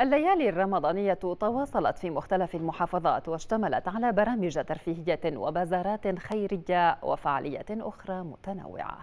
الليالي الرمضانية تواصلت في مختلف المحافظات واشتملت على برامج ترفيهية وبازارات خيرية وفعالية أخرى متنوعة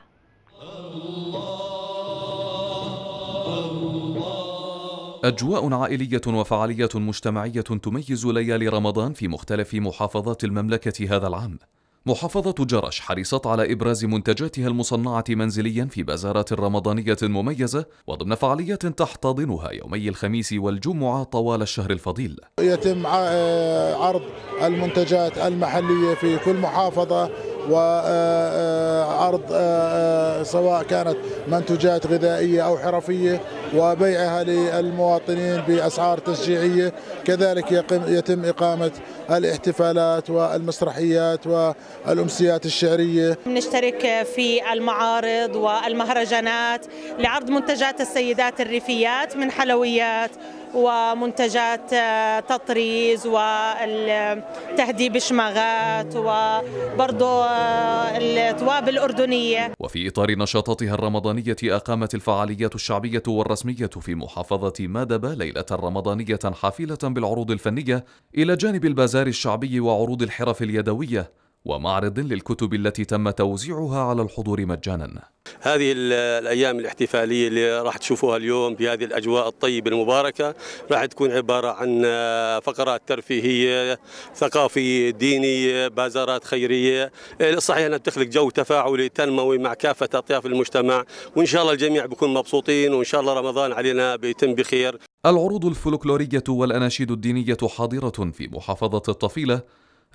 أجواء عائلية وفعالية مجتمعية تميز ليالي رمضان في مختلف محافظات المملكة هذا العام محافظة جرش حرصت على إبراز منتجاتها المصنعة منزليا في بازارات رمضانية مميزة وضمن فعاليات تحتضنها يومي الخميس والجمعة طوال الشهر الفضيل يتم آه، عرض المنتجات المحلية في كل محافظة وعرض آه، آه، آه، سواء كانت منتوجات غذائية أو حرفية وبيعها للمواطنين بأسعار تشجيعية كذلك يتم إقامة الاحتفالات والمسرحيات والأمسيات الشعرية نشترك في المعارض والمهرجانات لعرض منتجات السيدات الريفيات من حلويات ومنتجات آه، تطريز وتهديب الشماغات وبرضه آه، التوابل الأردنية وفي إطار نشاطاتها الرمضانية أقامت الفعاليات الشعبية والرسمية في محافظة مادبة ليلة رمضانية حافلة بالعروض الفنية إلى جانب البازار الشعبي وعروض الحرف اليدوية ومعرض للكتب التي تم توزيعها على الحضور مجاناً هذه الايام الاحتفاليه اللي راح تشوفوها اليوم في هذه الاجواء الطيبه المباركه راح تكون عباره عن آه، فقرات ترفيهيه ثقافيه دينيه بازارات خيريه إيه، صحيح انها بتخلق جو تفاعلي تنموي مع كافه اطياف المجتمع وان شاء الله الجميع بيكون مبسوطين وان شاء الله رمضان علينا بيتم بخير العروض الفلكلوريه والاناشيد الدينيه حاضره في محافظه الطفيله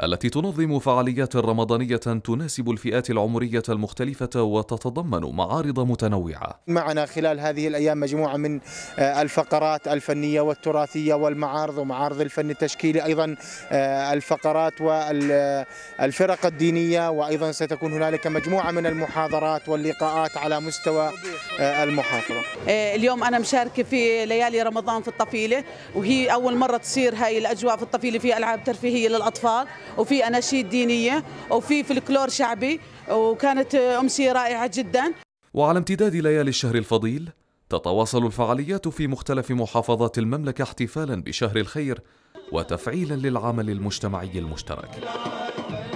التي تنظم فعاليات رمضانية تناسب الفئات العمرية المختلفة وتتضمن معارض متنوعة معنا خلال هذه الأيام مجموعة من آه، الفقرات الفنية والتراثية والمعارض ومعارض الفن التشكيلي أيضا آه، الفقرات والفرق الدينية وأيضا ستكون هنالك مجموعة من المحاضرات واللقاءات على مستوى آه، المحافظة اليوم أنا مشاركة في ليالي رمضان في الطفيلة وهي أول مرة تصير هاي الأجواء في الطفيلة في ألعاب ترفيهية للأطفال وفي اناشيد دينيه وفي فلكلور شعبي وكانت امسيه رائعه جدا وعلى امتداد ليالي الشهر الفضيل تتواصل الفعاليات في مختلف محافظات المملكه احتفالا بشهر الخير وتفعيلا للعمل المجتمعي المشترك